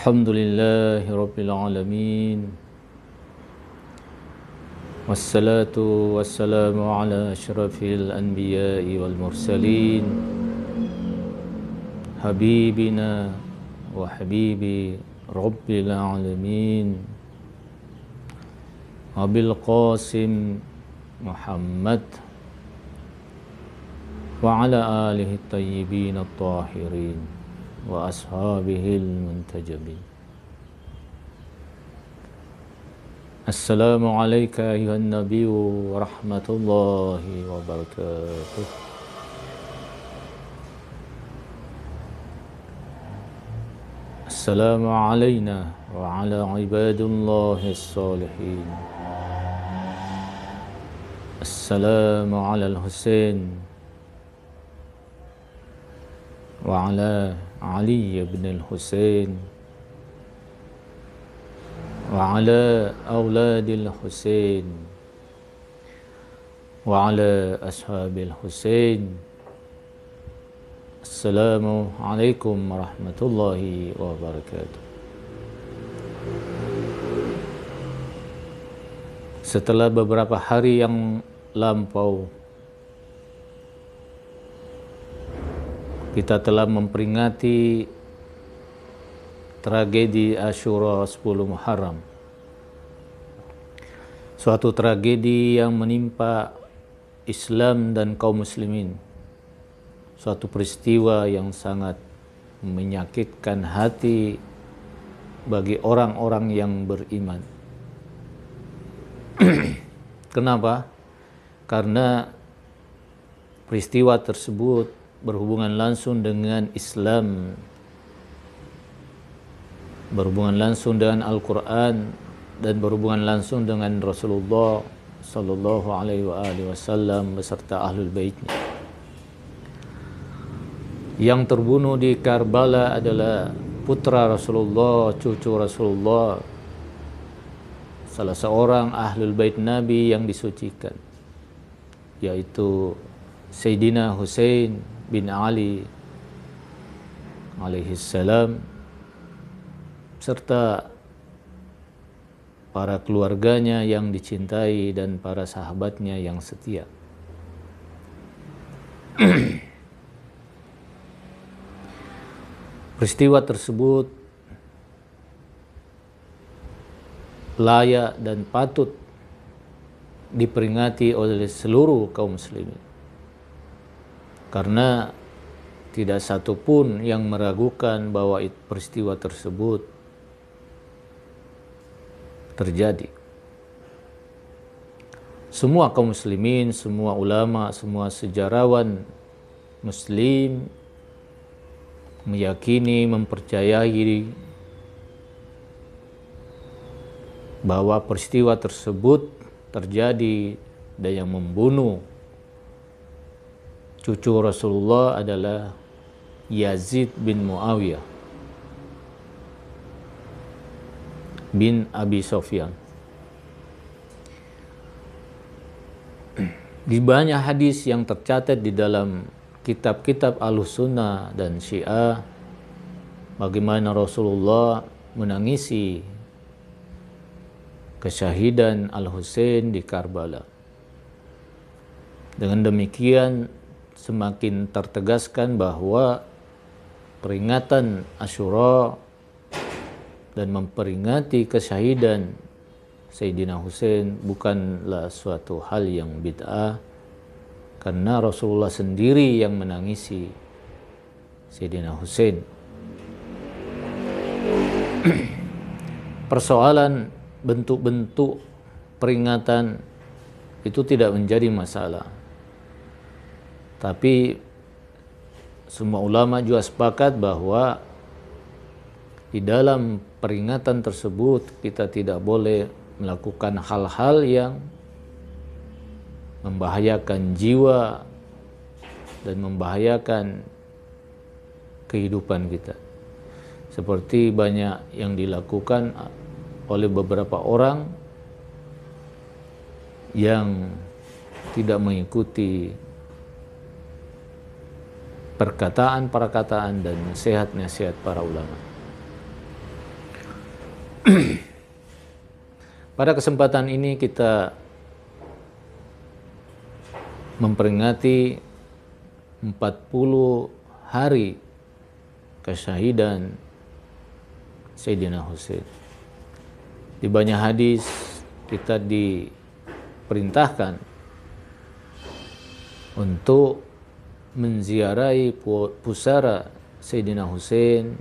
الحمد لله رب العالمين والصلاة والسلام على أشرف الأنبياء والمرسلين حبيبنا وحبيب رب العالمين أبي القاسم محمد وعلى آله الطيبين الطاهرين وأصحابه المنتجبين السلام عليك أيها النبي ورحمة الله وبركاته السلام علينا وعلى عباد الله الصالحين السلام على الحسين وعلى علي بن الحسين وعلى أولاد الحسين وعلى أصحاب الحسين السلام عليكم ورحمة الله وبركاته Setelah beberapa hari yang lampau, kita telah memperingati tragedi Ashura 10 Muharram. Suatu tragedi yang menimpa Islam dan kaum muslimin. Suatu peristiwa yang sangat menyakitkan hati bagi orang-orang yang beriman. Kenapa? Karena peristiwa tersebut berhubungan langsung dengan Islam berhubungan langsung dengan Al-Qur'an dan berhubungan langsung dengan Rasulullah sallallahu alaihi wasallam beserta ahlul baitnya yang terbunuh di Karbala adalah putra Rasulullah, cucu Rasulullah, salah seorang ahlul bait Nabi yang disucikan, yaitu Sayyidina Hussein bin Ali alaihi salam serta para keluarganya yang dicintai dan para sahabatnya yang setia. Peristiwa tersebut layak dan patut diperingati oleh seluruh kaum muslimin. Karena tidak satupun yang meragukan bahwa peristiwa tersebut terjadi. Semua kaum muslimin, semua ulama, semua sejarawan muslim meyakini, mempercayai bahwa peristiwa tersebut terjadi dan yang membunuh cucu Rasulullah adalah Yazid bin Muawiyah bin Abi Sofyan. Di banyak hadis yang tercatat di dalam kitab-kitab Al-Sunnah dan Syiah bagaimana Rasulullah menangisi kesyahidan Al-Husain di Karbala. Dengan demikian semakin tertegaskan bahwa peringatan Asyura dan memperingati kesyahidan Sayyidina Hussein bukanlah suatu hal yang bid'ah karena Rasulullah sendiri yang menangisi Sayyidina Hussein persoalan bentuk-bentuk peringatan itu tidak menjadi masalah tapi semua ulama juga sepakat bahwa di dalam peringatan tersebut kita tidak boleh melakukan hal-hal yang membahayakan jiwa dan membahayakan kehidupan kita. Seperti banyak yang dilakukan oleh beberapa orang yang tidak mengikuti perkataan-perkataan dan nasihat-nasihat para ulama. Pada kesempatan ini kita memperingati 40 hari kesyahidan Sayyidina Husain. Di banyak hadis kita diperintahkan untuk menziarai pusara Sayyidina Hussein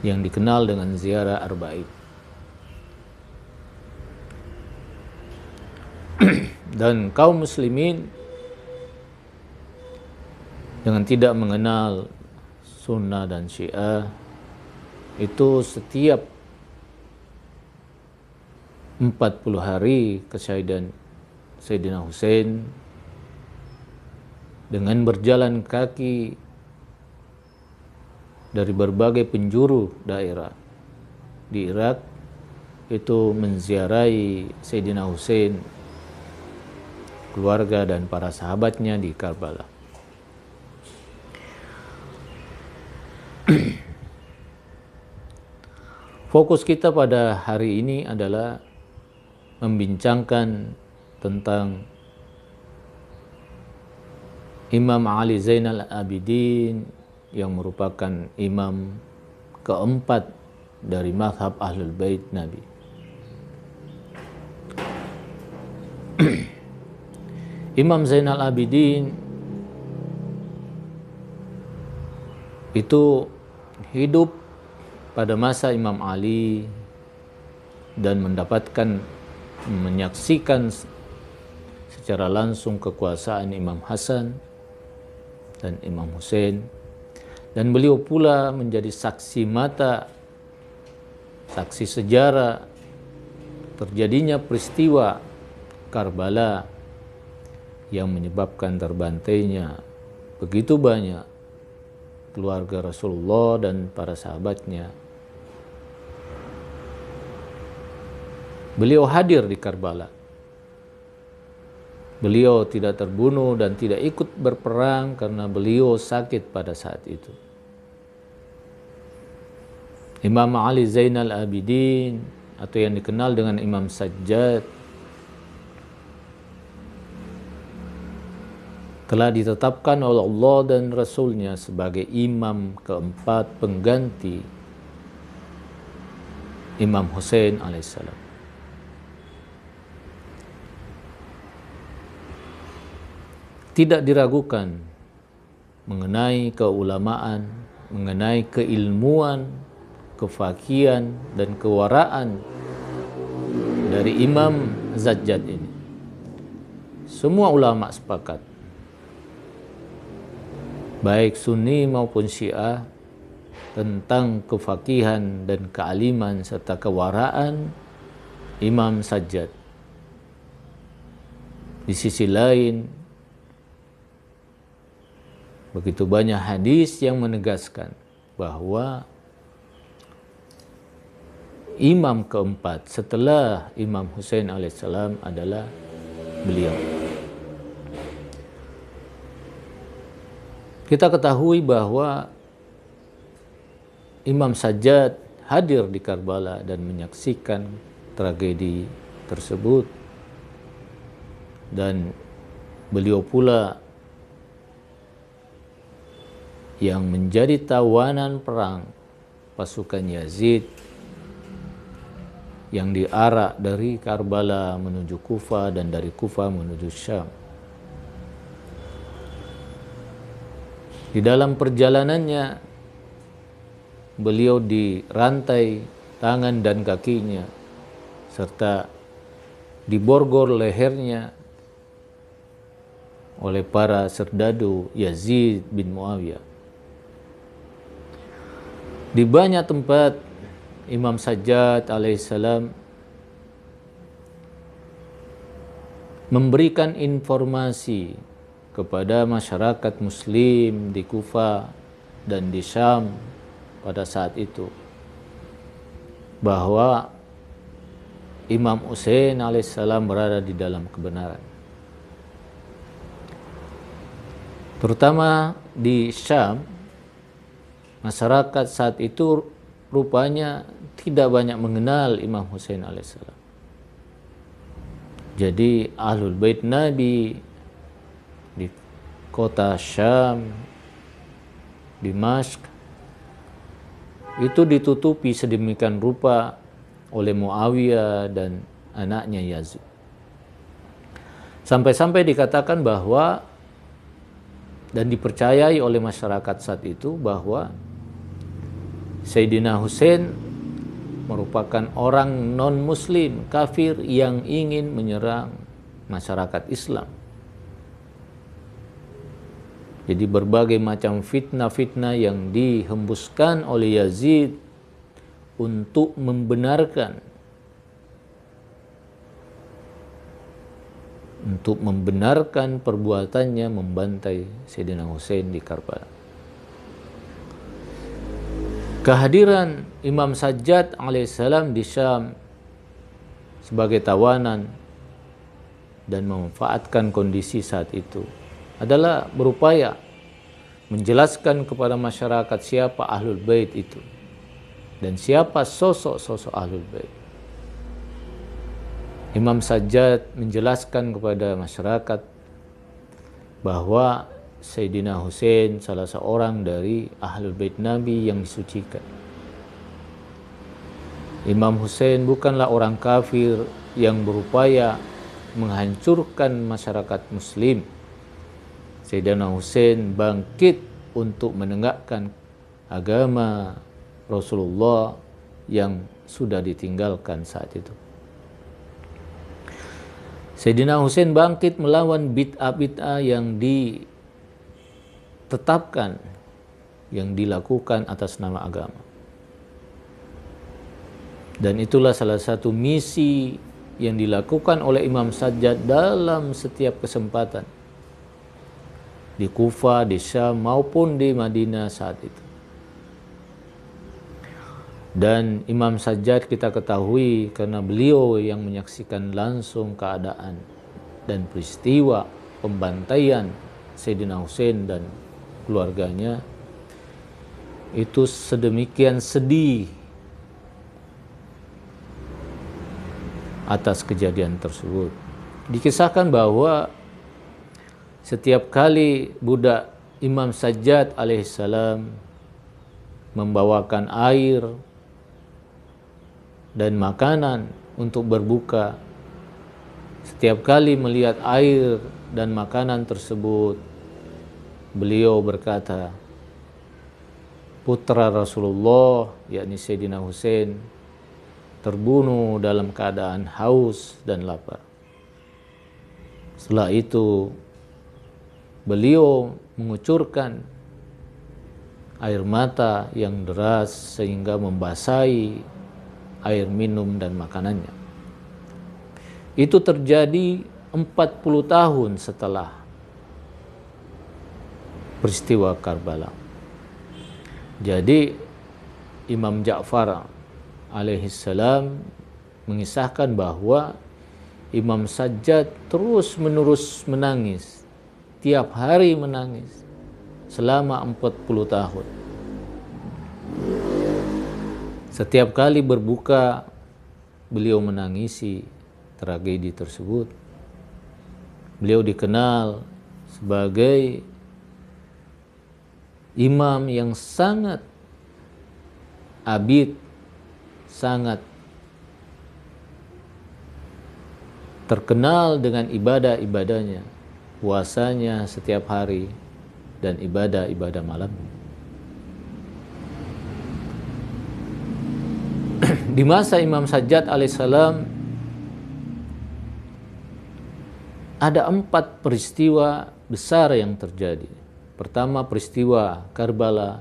yang dikenal dengan ziarah Arba'in. Dan kaum muslimin dengan tidak mengenal sunnah dan syiah itu setiap 40 hari kesyahidan Sayyidina Hussein dengan berjalan kaki dari berbagai penjuru daerah di Irak itu menziarahi Sayyidina Hussein keluarga dan para sahabatnya di Karbala. Fokus kita pada hari ini adalah membincangkan tentang Imam Ali Zainal Abidin yang merupakan imam keempat dari mazhab Ahlul Bait Nabi. imam Zainal Abidin itu hidup pada masa Imam Ali dan mendapatkan menyaksikan secara langsung kekuasaan Imam Hasan dan Imam Hussein dan beliau pula menjadi saksi mata saksi sejarah terjadinya peristiwa Karbala yang menyebabkan terbantainya begitu banyak keluarga Rasulullah dan para sahabatnya beliau hadir di Karbala Beliau tidak terbunuh dan tidak ikut berperang karena beliau sakit pada saat itu. Imam Ali Zainal Abidin atau yang dikenal dengan Imam Sajjad telah ditetapkan oleh Allah dan Rasulnya sebagai imam keempat pengganti Imam Hussein alaihissalam. tidak diragukan mengenai keulamaan, mengenai keilmuan, kefakian dan kewaraan dari Imam Zajjad ini. Semua ulama sepakat baik Sunni maupun Syiah tentang kefakihan dan kealiman serta kewaraan Imam Sajjad. Di sisi lain, Begitu banyak hadis yang menegaskan bahwa imam keempat setelah Imam Hussein alaihissalam adalah beliau. Kita ketahui bahwa Imam Sajjad hadir di Karbala dan menyaksikan tragedi tersebut dan beliau pula yang menjadi tawanan perang pasukan Yazid yang diarak dari Karbala menuju Kufa dan dari Kufa menuju Syam. Di dalam perjalanannya beliau dirantai tangan dan kakinya serta diborgol lehernya oleh para serdadu Yazid bin Muawiyah. Di banyak tempat Imam Sajjad alaihissalam memberikan informasi kepada masyarakat muslim di Kufa dan di Syam pada saat itu bahwa Imam Hussein alaihissalam berada di dalam kebenaran terutama di Syam masyarakat saat itu rupanya tidak banyak mengenal Imam Hussein alaihissalam. Jadi Ahlul Bait Nabi di kota Syam, di Mask itu ditutupi sedemikian rupa oleh Muawiyah dan anaknya Yazid. Sampai-sampai dikatakan bahwa dan dipercayai oleh masyarakat saat itu bahwa Sayyidina Hussein merupakan orang non-muslim, kafir yang ingin menyerang masyarakat Islam. Jadi berbagai macam fitnah-fitnah yang dihembuskan oleh Yazid untuk membenarkan untuk membenarkan perbuatannya membantai Sayyidina Hussein di Karbala. Kehadiran Imam Sajjad alaihissalam di Syam sebagai tawanan dan memanfaatkan kondisi saat itu adalah berupaya menjelaskan kepada masyarakat siapa ahlul bait itu dan siapa sosok-sosok ahlul bait. Imam Sajjad menjelaskan kepada masyarakat bahwa Sayyidina Hussein salah seorang dari Ahlul Bait Nabi yang disucikan. Imam Hussein bukanlah orang kafir yang berupaya menghancurkan masyarakat muslim. Sayyidina Hussein bangkit untuk menegakkan agama Rasulullah yang sudah ditinggalkan saat itu. Sayyidina Hussein bangkit melawan bid'ah-bid'ah yang di tetapkan yang dilakukan atas nama agama. Dan itulah salah satu misi yang dilakukan oleh Imam Sajjad dalam setiap kesempatan di Kufa, di Syam maupun di Madinah saat itu. Dan Imam Sajjad kita ketahui karena beliau yang menyaksikan langsung keadaan dan peristiwa pembantaian Sayyidina Hussein dan keluarganya itu sedemikian sedih atas kejadian tersebut. Dikisahkan bahwa setiap kali budak Imam Sajjad alaihissalam membawakan air dan makanan untuk berbuka, setiap kali melihat air dan makanan tersebut, beliau berkata, putra Rasulullah yakni Sayyidina Hussein terbunuh dalam keadaan haus dan lapar. Setelah itu beliau mengucurkan air mata yang deras sehingga membasahi air minum dan makanannya. Itu terjadi 40 tahun setelah peristiwa Karbala. Jadi Imam Ja'far alaihissalam mengisahkan bahwa Imam Sajjad terus menerus menangis tiap hari menangis selama 40 tahun. Setiap kali berbuka beliau menangisi tragedi tersebut. Beliau dikenal sebagai imam yang sangat abid, sangat terkenal dengan ibadah-ibadahnya, puasanya setiap hari, dan ibadah-ibadah malam. Di masa Imam Sajjad alaihissalam ada empat peristiwa besar yang terjadi. Pertama peristiwa Karbala,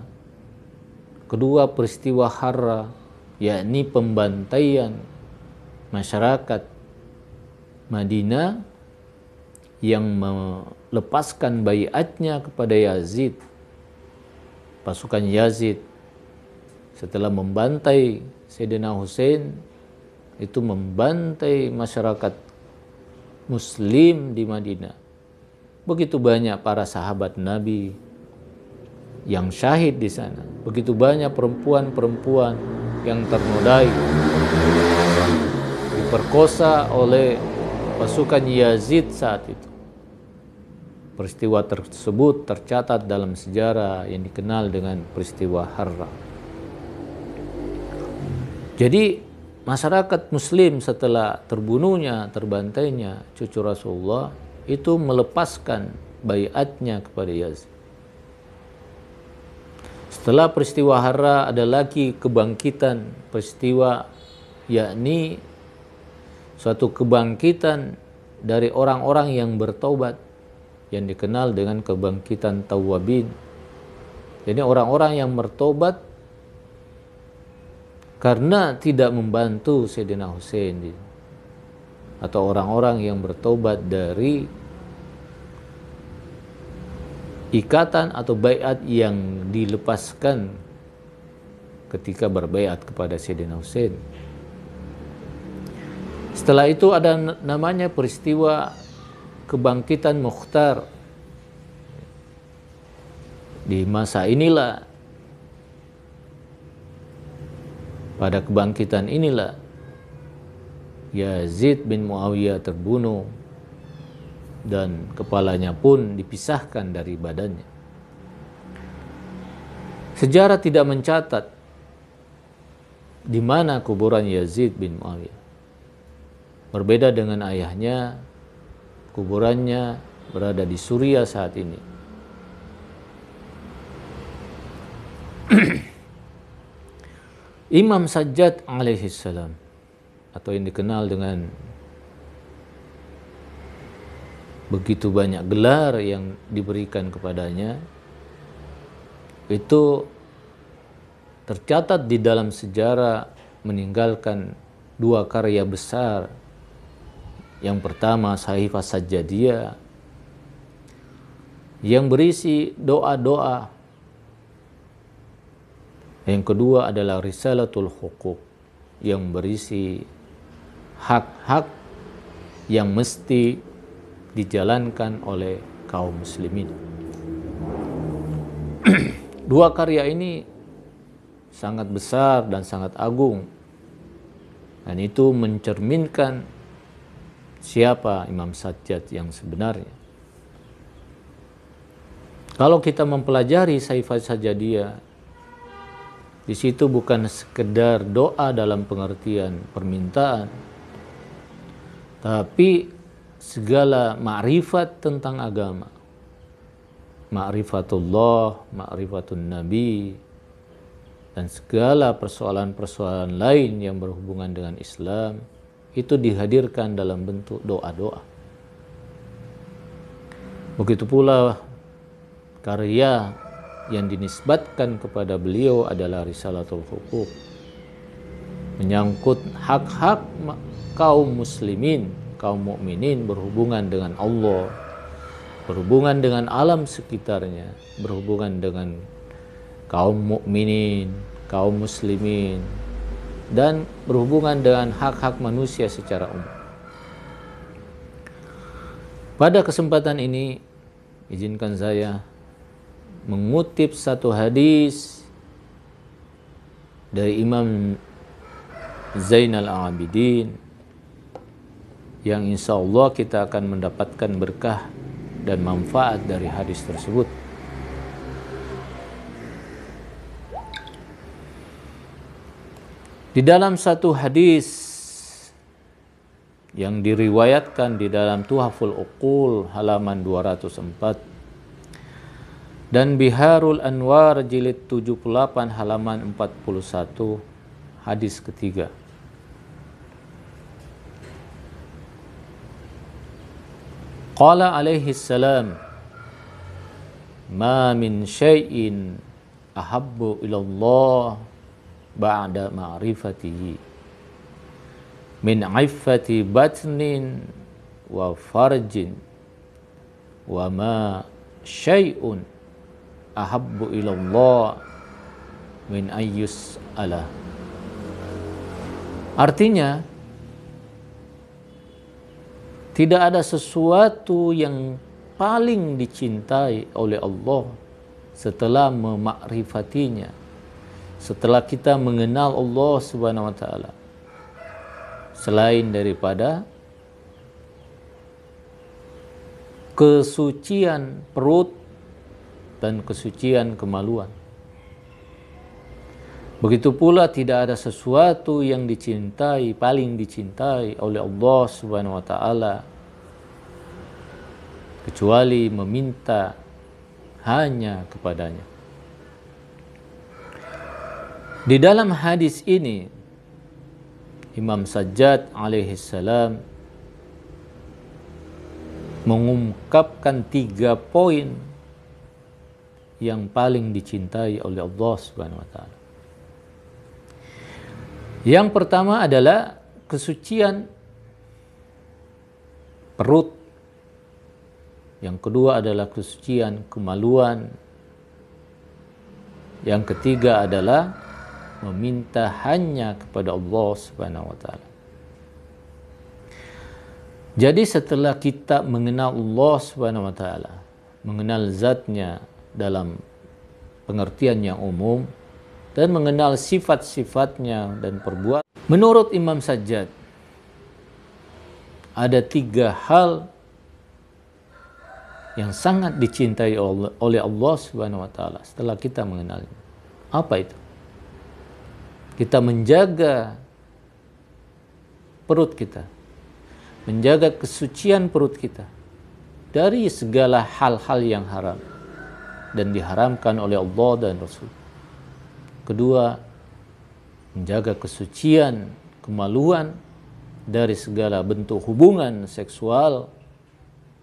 kedua peristiwa Harra, yakni pembantaian masyarakat Madinah yang melepaskan bayatnya kepada Yazid. Pasukan Yazid setelah membantai Sayyidina Hussein itu membantai masyarakat muslim di Madinah Begitu banyak para sahabat Nabi yang syahid di sana. Begitu banyak perempuan-perempuan yang ternodai diperkosa oleh pasukan Yazid saat itu. Peristiwa tersebut tercatat dalam sejarah yang dikenal dengan peristiwa Harra. Jadi masyarakat muslim setelah terbunuhnya, terbantainya cucu Rasulullah itu melepaskan bayatnya kepada Yazid. Setelah peristiwa Hara ada lagi kebangkitan peristiwa yakni suatu kebangkitan dari orang-orang yang bertobat yang dikenal dengan kebangkitan Tawabin. Jadi orang-orang yang bertobat karena tidak membantu Sayyidina Hussein atau orang-orang yang bertobat dari ikatan atau bayat yang dilepaskan ketika berbayat kepada Sayyidina Hussein. Setelah itu ada namanya peristiwa kebangkitan Mukhtar. Di masa inilah pada kebangkitan inilah Yazid bin Muawiyah terbunuh dan kepalanya pun dipisahkan dari badannya. Sejarah tidak mencatat di mana kuburan Yazid bin Muawiyah. Berbeda dengan ayahnya, kuburannya berada di Suriah saat ini. Imam Sajjad alaihissalam atau yang dikenal dengan begitu banyak gelar yang diberikan kepadanya itu tercatat di dalam sejarah meninggalkan dua karya besar yang pertama Sahifah Sajjadiyah yang berisi doa-doa yang kedua adalah Risalatul Hukuk yang berisi hak-hak yang mesti dijalankan oleh kaum muslimin. Dua karya ini sangat besar dan sangat agung. Dan itu mencerminkan siapa Imam Sajjad yang sebenarnya. Kalau kita mempelajari Saifah Sajadiyah, di situ bukan sekedar doa dalam pengertian permintaan, tapi segala ma'rifat tentang agama. Ma'rifatullah, ma'rifatun nabi, dan segala persoalan-persoalan lain yang berhubungan dengan Islam itu dihadirkan dalam bentuk doa-doa. Begitu pula karya yang dinisbatkan kepada beliau adalah Risalatul hukum menyangkut hak-hak kaum muslimin kaum mukminin berhubungan dengan Allah, berhubungan dengan alam sekitarnya, berhubungan dengan kaum mukminin, kaum muslimin dan berhubungan dengan hak-hak manusia secara umum. Pada kesempatan ini izinkan saya mengutip satu hadis dari Imam Zainal Abidin yang insya Allah kita akan mendapatkan berkah dan manfaat dari hadis tersebut. Di dalam satu hadis yang diriwayatkan di dalam Tuhaful Uqul halaman 204 dan Biharul Anwar jilid 78 halaman 41 hadis ketiga. Qala alaihi salam Ma min syai'in ahabbu ilallah ba'da ma'rifatihi min iffati batnin wa farjin wa ma syai'un ahabbu ilallah min ayyus ala artinya tidak ada sesuatu yang paling dicintai oleh Allah setelah memakrifatinya. Setelah kita mengenal Allah Subhanahu wa taala. Selain daripada kesucian perut dan kesucian kemaluan. Begitu pula tidak ada sesuatu yang dicintai, paling dicintai oleh Allah Subhanahu wa taala kecuali meminta hanya kepadanya. Di dalam hadis ini Imam Sajjad alaihi salam mengungkapkan tiga poin yang paling dicintai oleh Allah Subhanahu wa taala. Yang pertama adalah kesucian perut. Yang kedua adalah kesucian kemaluan. Yang ketiga adalah meminta hanya kepada Allah Subhanahu wa taala. Jadi setelah kita mengenal Allah Subhanahu wa taala, mengenal zatnya dalam pengertian yang umum, dan mengenal sifat-sifatnya dan perbuatan. Menurut Imam Sajjad, ada tiga hal yang sangat dicintai oleh Allah Subhanahu wa taala setelah kita mengenalnya. Apa itu? Kita menjaga perut kita, menjaga kesucian perut kita dari segala hal-hal yang haram dan diharamkan oleh Allah dan Rasul. Kedua, menjaga kesucian, kemaluan dari segala bentuk hubungan seksual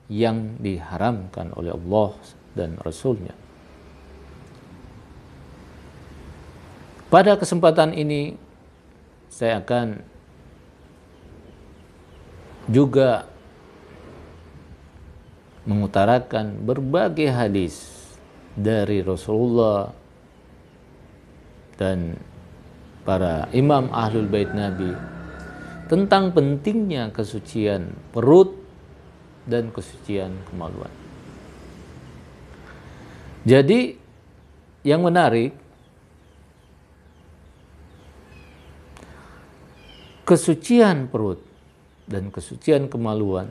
yang diharamkan oleh Allah dan Rasulnya. Pada kesempatan ini saya akan juga mengutarakan berbagai hadis dari Rasulullah dan para imam ahlul bait Nabi tentang pentingnya kesucian perut dan kesucian kemaluan. Jadi yang menarik kesucian perut dan kesucian kemaluan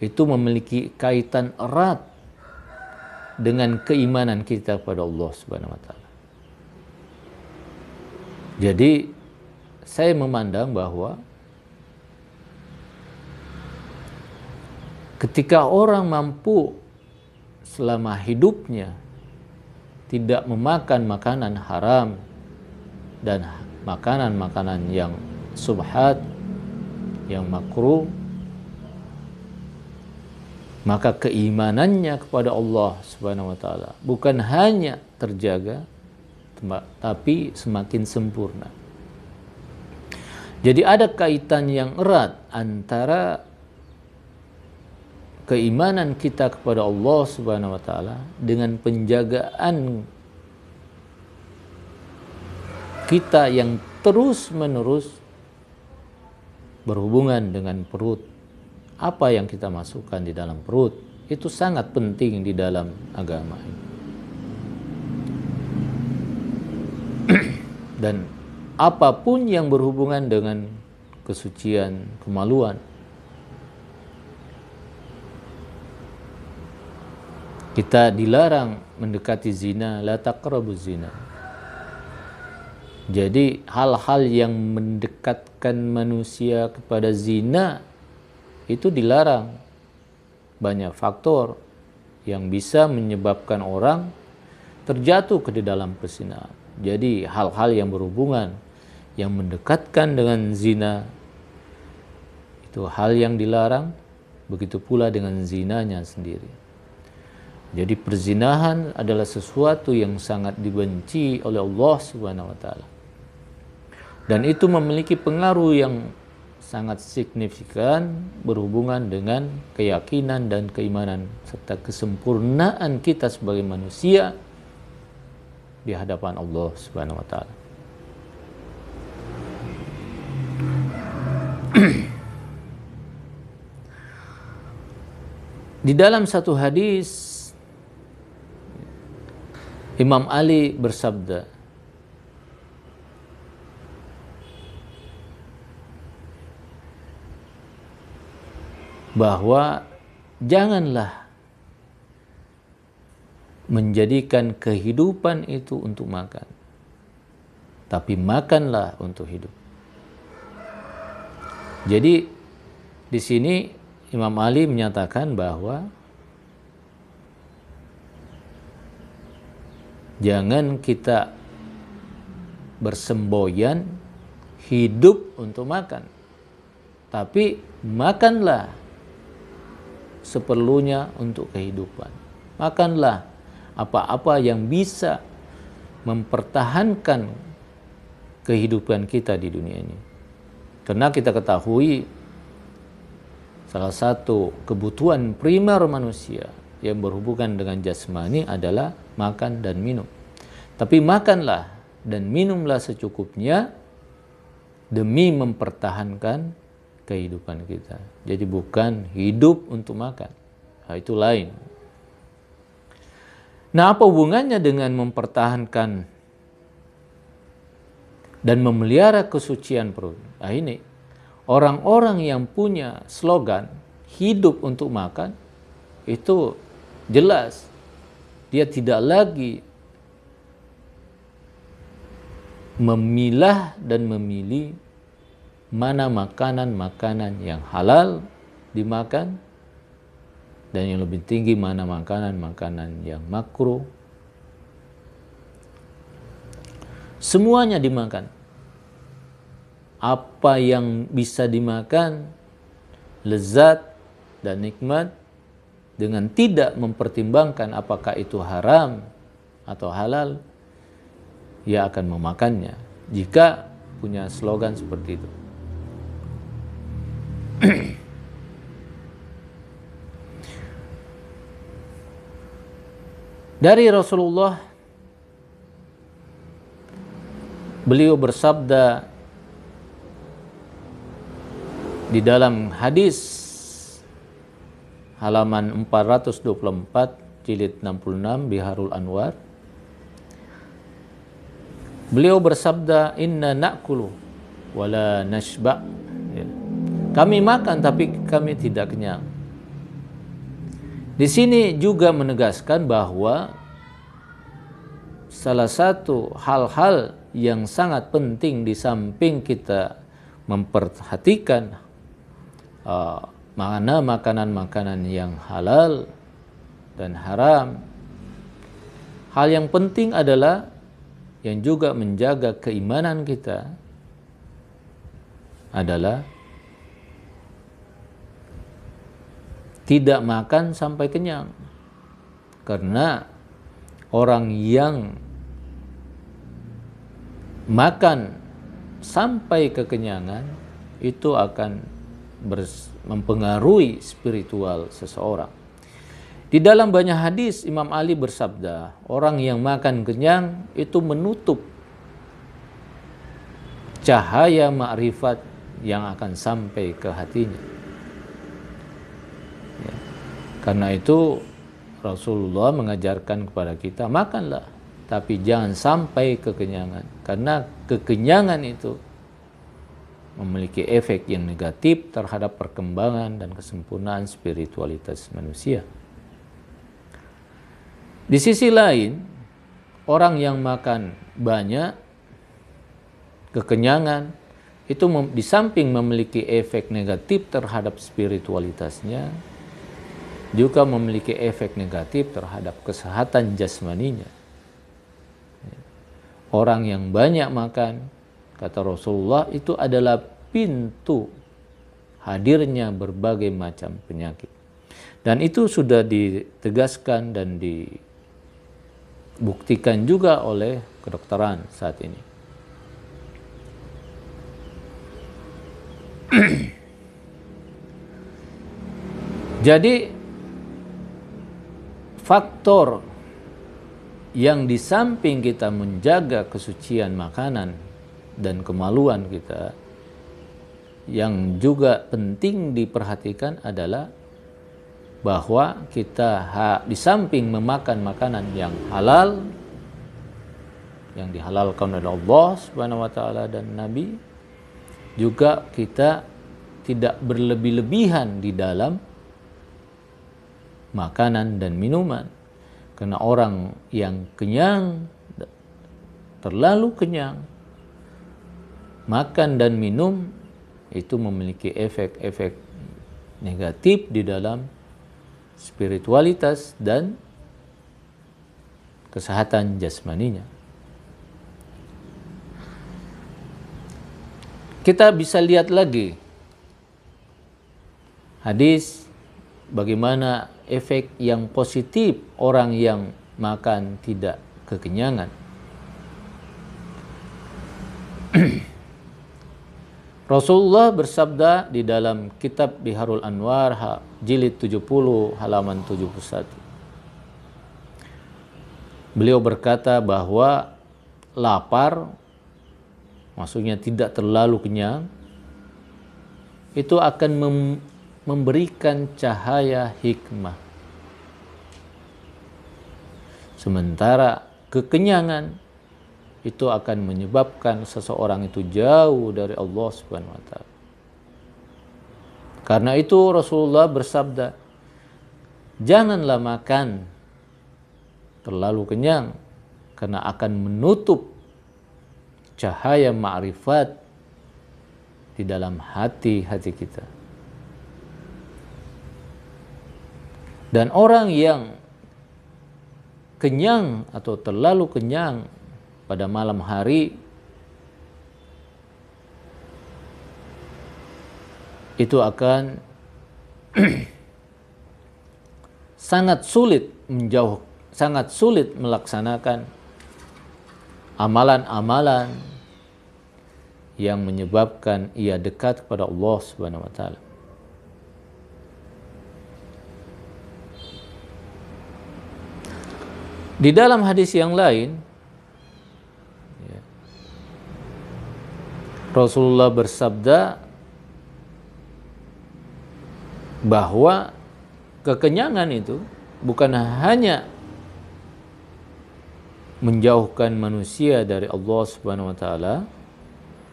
itu memiliki kaitan erat dengan keimanan kita pada Allah Subhanahu wa taala. Jadi saya memandang bahwa ketika orang mampu selama hidupnya tidak memakan makanan haram dan makanan-makanan yang subhat yang makruh maka keimanannya kepada Allah Subhanahu wa taala bukan hanya terjaga tapi semakin sempurna. Jadi ada kaitan yang erat antara keimanan kita kepada Allah Subhanahu wa taala dengan penjagaan kita yang terus-menerus berhubungan dengan perut. Apa yang kita masukkan di dalam perut itu sangat penting di dalam agama ini. dan apapun yang berhubungan dengan kesucian, kemaluan. Kita dilarang mendekati zina, la taqrabu zina. Jadi hal-hal yang mendekatkan manusia kepada zina itu dilarang. Banyak faktor yang bisa menyebabkan orang terjatuh ke dalam persinaan. Jadi hal-hal yang berhubungan yang mendekatkan dengan zina itu hal yang dilarang begitu pula dengan zinanya sendiri. Jadi perzinahan adalah sesuatu yang sangat dibenci oleh Allah Subhanahu wa taala. Dan itu memiliki pengaruh yang sangat signifikan berhubungan dengan keyakinan dan keimanan serta kesempurnaan kita sebagai manusia di hadapan Allah Subhanahu wa taala. di dalam satu hadis Imam Ali bersabda bahwa janganlah menjadikan kehidupan itu untuk makan. Tapi makanlah untuk hidup. Jadi di sini Imam Ali menyatakan bahwa jangan kita bersemboyan hidup untuk makan. Tapi makanlah seperlunya untuk kehidupan. Makanlah apa-apa yang bisa mempertahankan kehidupan kita di dunia ini. Karena kita ketahui salah satu kebutuhan primer manusia yang berhubungan dengan jasmani adalah makan dan minum. Tapi makanlah dan minumlah secukupnya demi mempertahankan kehidupan kita. Jadi bukan hidup untuk makan. Nah, itu lain. Nah, apa hubungannya dengan mempertahankan dan memelihara kesucian perut? Nah, ini orang-orang yang punya slogan hidup untuk makan itu jelas dia tidak lagi memilah dan memilih mana makanan-makanan yang halal dimakan dan yang lebih tinggi mana makanan-makanan yang makro, semuanya dimakan apa yang bisa dimakan lezat dan nikmat dengan tidak mempertimbangkan apakah itu haram atau halal ia akan memakannya jika punya slogan seperti itu Dari Rasulullah beliau bersabda di dalam hadis halaman 424 jilid 66 Biharul Anwar beliau bersabda inna nakulu wala nashba ya. kami makan tapi kami tidak kenyang di sini juga menegaskan bahwa salah satu hal-hal yang sangat penting di samping kita memperhatikan uh, mana makanan-makanan yang halal dan haram. Hal yang penting adalah yang juga menjaga keimanan kita adalah tidak makan sampai kenyang. Karena orang yang makan sampai kekenyangan itu akan mempengaruhi spiritual seseorang. Di dalam banyak hadis Imam Ali bersabda, orang yang makan kenyang itu menutup cahaya makrifat yang akan sampai ke hatinya. Karena itu Rasulullah mengajarkan kepada kita makanlah tapi jangan sampai kekenyangan karena kekenyangan itu memiliki efek yang negatif terhadap perkembangan dan kesempurnaan spiritualitas manusia. Di sisi lain, orang yang makan banyak kekenyangan itu di samping memiliki efek negatif terhadap spiritualitasnya, juga memiliki efek negatif terhadap kesehatan jasmaninya. Orang yang banyak makan, kata Rasulullah, itu adalah pintu hadirnya berbagai macam penyakit. Dan itu sudah ditegaskan dan dibuktikan juga oleh kedokteran saat ini. Jadi faktor yang di samping kita menjaga kesucian makanan dan kemaluan kita yang juga penting diperhatikan adalah bahwa kita ha, di samping memakan makanan yang halal yang dihalalkan oleh Allah Subhanahu wa taala dan Nabi juga kita tidak berlebih-lebihan di dalam makanan dan minuman. Karena orang yang kenyang, terlalu kenyang, makan dan minum itu memiliki efek-efek negatif di dalam spiritualitas dan kesehatan jasmaninya. Kita bisa lihat lagi hadis bagaimana efek yang positif orang yang makan tidak kekenyangan. Rasulullah bersabda di dalam kitab Biharul Anwar jilid 70 halaman 71. Beliau berkata bahwa lapar maksudnya tidak terlalu kenyang itu akan mem memberikan cahaya hikmah. Sementara kekenyangan itu akan menyebabkan seseorang itu jauh dari Allah Subhanahu wa taala. Karena itu Rasulullah bersabda, "Janganlah makan terlalu kenyang karena akan menutup cahaya ma'rifat di dalam hati-hati kita." Dan orang yang kenyang atau terlalu kenyang pada malam hari itu akan sangat sulit menjauh sangat sulit melaksanakan amalan-amalan yang menyebabkan ia dekat kepada Allah Subhanahu wa taala. Di dalam hadis yang lain, ya, Rasulullah bersabda bahwa kekenyangan itu bukan hanya menjauhkan manusia dari Allah Subhanahu wa taala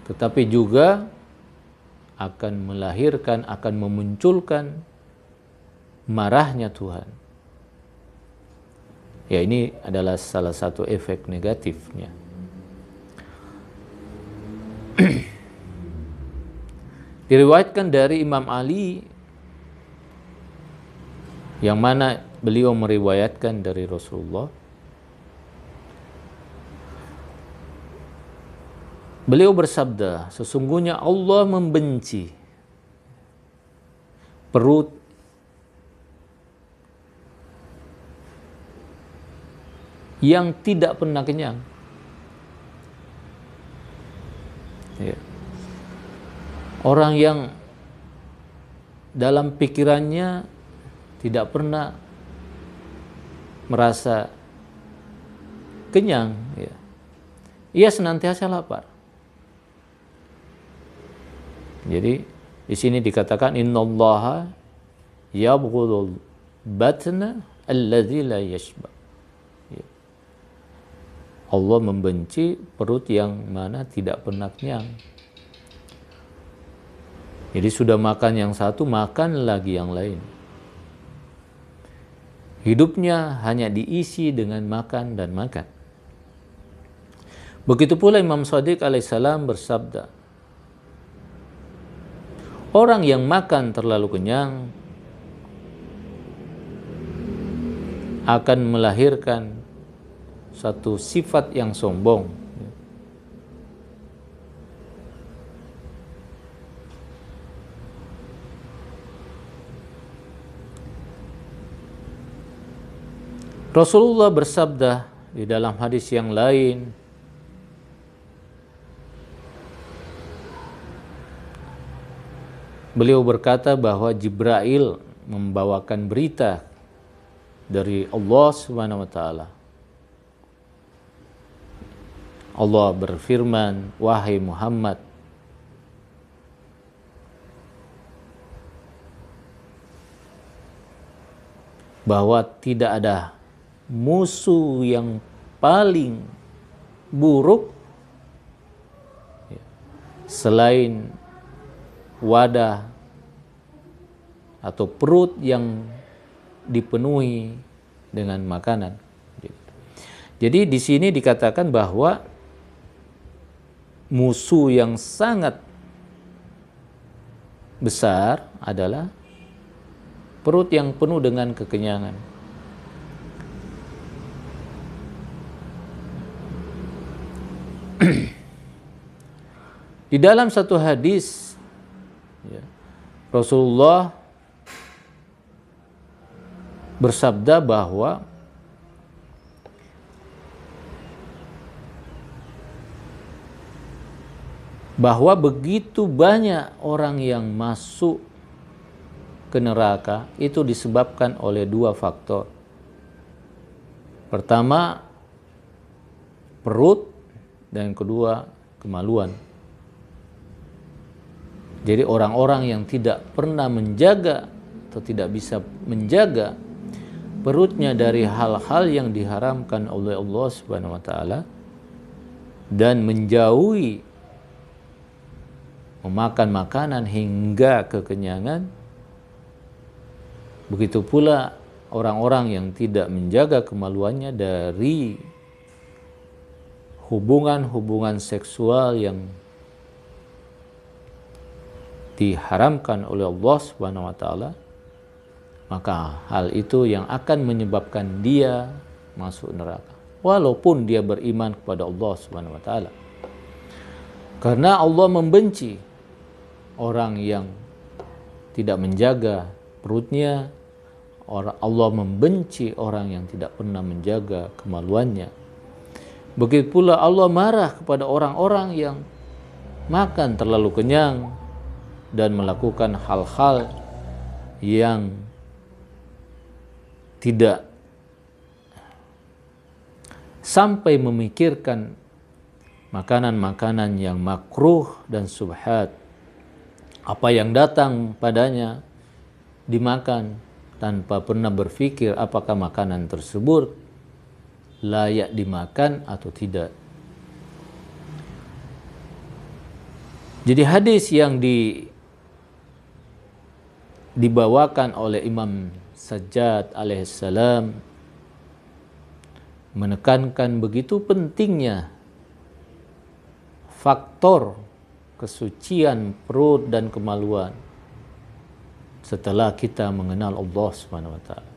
tetapi juga akan melahirkan akan memunculkan marahnya Tuhan Ya ini adalah salah satu efek negatifnya. Diriwayatkan dari Imam Ali yang mana beliau meriwayatkan dari Rasulullah Beliau bersabda, sesungguhnya Allah membenci perut yang tidak pernah kenyang. Ya. Orang yang dalam pikirannya tidak pernah merasa kenyang, ya. ia senantiasa lapar. Jadi di sini dikatakan ya yabghudul batna alladzi la yashba. Allah membenci perut yang mana tidak pernah kenyang. Jadi sudah makan yang satu, makan lagi yang lain. Hidupnya hanya diisi dengan makan dan makan. Begitu pula Imam Sadiq alaihissalam bersabda, Orang yang makan terlalu kenyang akan melahirkan satu sifat yang sombong. Rasulullah bersabda di dalam hadis yang lain, Beliau berkata bahwa Jibrail membawakan berita dari Allah Subhanahu wa taala Allah berfirman, "Wahai Muhammad, bahwa tidak ada musuh yang paling buruk selain wadah atau perut yang dipenuhi dengan makanan. Jadi di sini dikatakan bahwa musuh yang sangat besar adalah perut yang penuh dengan kekenyangan. Di dalam satu hadis ya, Rasulullah bersabda bahwa bahwa begitu banyak orang yang masuk ke neraka itu disebabkan oleh dua faktor. Pertama, perut dan kedua, kemaluan. Jadi orang-orang yang tidak pernah menjaga atau tidak bisa menjaga perutnya dari hal-hal yang diharamkan oleh Allah Subhanahu wa taala dan menjauhi memakan makanan hingga kekenyangan. Begitu pula orang-orang yang tidak menjaga kemaluannya dari hubungan-hubungan seksual yang diharamkan oleh Allah Subhanahu wa taala maka hal itu yang akan menyebabkan dia masuk neraka walaupun dia beriman kepada Allah Subhanahu wa taala karena Allah membenci orang yang tidak menjaga perutnya, Allah membenci orang yang tidak pernah menjaga kemaluannya. Begitu pula Allah marah kepada orang-orang yang makan terlalu kenyang dan melakukan hal-hal yang tidak sampai memikirkan makanan-makanan yang makruh dan subhat apa yang datang padanya dimakan tanpa pernah berpikir apakah makanan tersebut layak dimakan atau tidak. Jadi hadis yang di dibawakan oleh Imam Sajjad alaihissalam menekankan begitu pentingnya faktor kesucian perut dan kemaluan setelah kita mengenal Allah Subhanahu wa taala.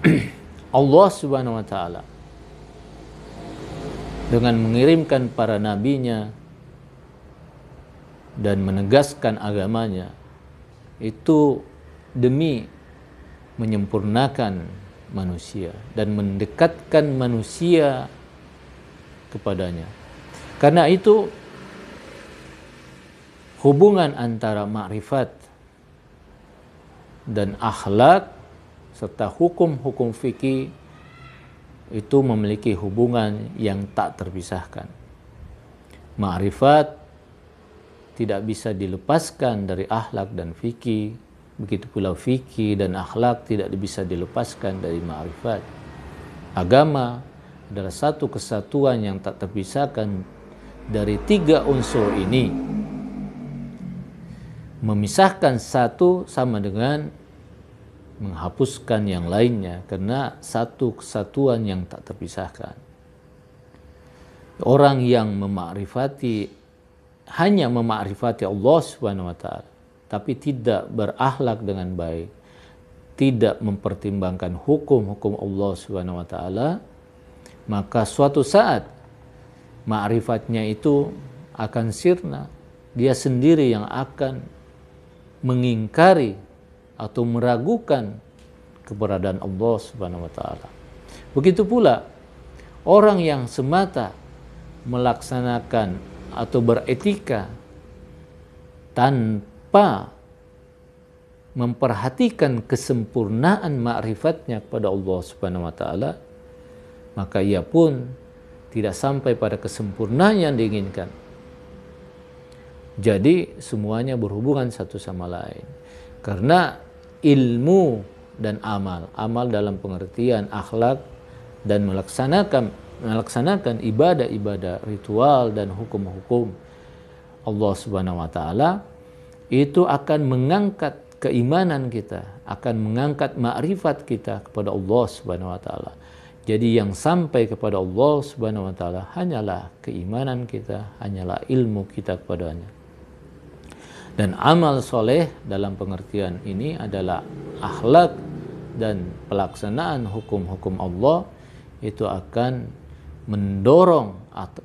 Allah Subhanahu wa taala dengan mengirimkan para nabinya dan menegaskan agamanya itu demi menyempurnakan manusia dan mendekatkan manusia kepadanya. Karena itu hubungan antara makrifat dan akhlak serta hukum-hukum fikih itu memiliki hubungan yang tak terpisahkan. Makrifat tidak bisa dilepaskan dari akhlak dan fikih, begitu pula fikih dan akhlak tidak bisa dilepaskan dari makrifat. Agama adalah satu kesatuan yang tak terpisahkan dari tiga unsur ini. Memisahkan satu sama dengan menghapuskan yang lainnya karena satu kesatuan yang tak terpisahkan. Orang yang memakrifati hanya memakrifati Allah Subhanahu wa taala tapi tidak berakhlak dengan baik, tidak mempertimbangkan hukum-hukum Allah Subhanahu wa taala, maka suatu saat ma'rifatnya itu akan sirna. Dia sendiri yang akan mengingkari atau meragukan keberadaan Allah Subhanahu wa taala. Begitu pula orang yang semata melaksanakan atau beretika tanpa memperhatikan kesempurnaan makrifatnya kepada Allah Subhanahu wa taala maka ia pun tidak sampai pada kesempurnaan yang diinginkan. Jadi semuanya berhubungan satu sama lain. Karena ilmu dan amal, amal dalam pengertian akhlak dan melaksanakan melaksanakan ibadah-ibadah ritual dan hukum-hukum Allah Subhanahu wa taala itu akan mengangkat keimanan kita, akan mengangkat makrifat kita kepada Allah Subhanahu wa taala jadi yang sampai kepada Allah Subhanahu wa taala hanyalah keimanan kita, hanyalah ilmu kita kepadanya. Dan amal soleh dalam pengertian ini adalah akhlak dan pelaksanaan hukum-hukum Allah itu akan mendorong atau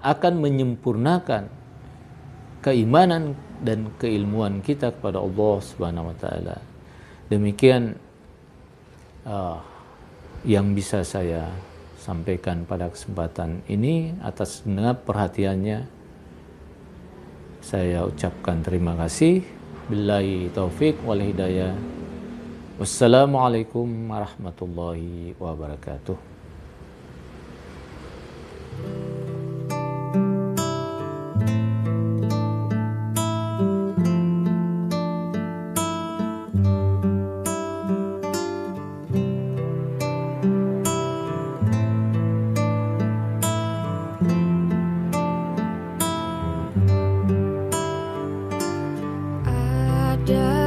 akan menyempurnakan keimanan dan keilmuan kita kepada Allah Subhanahu wa taala. Demikian uh, yang bisa saya sampaikan pada kesempatan ini atas segenap perhatiannya. Saya ucapkan terima kasih. Billahi taufik wal hidayah. Wassalamualaikum warahmatullahi wabarakatuh. ada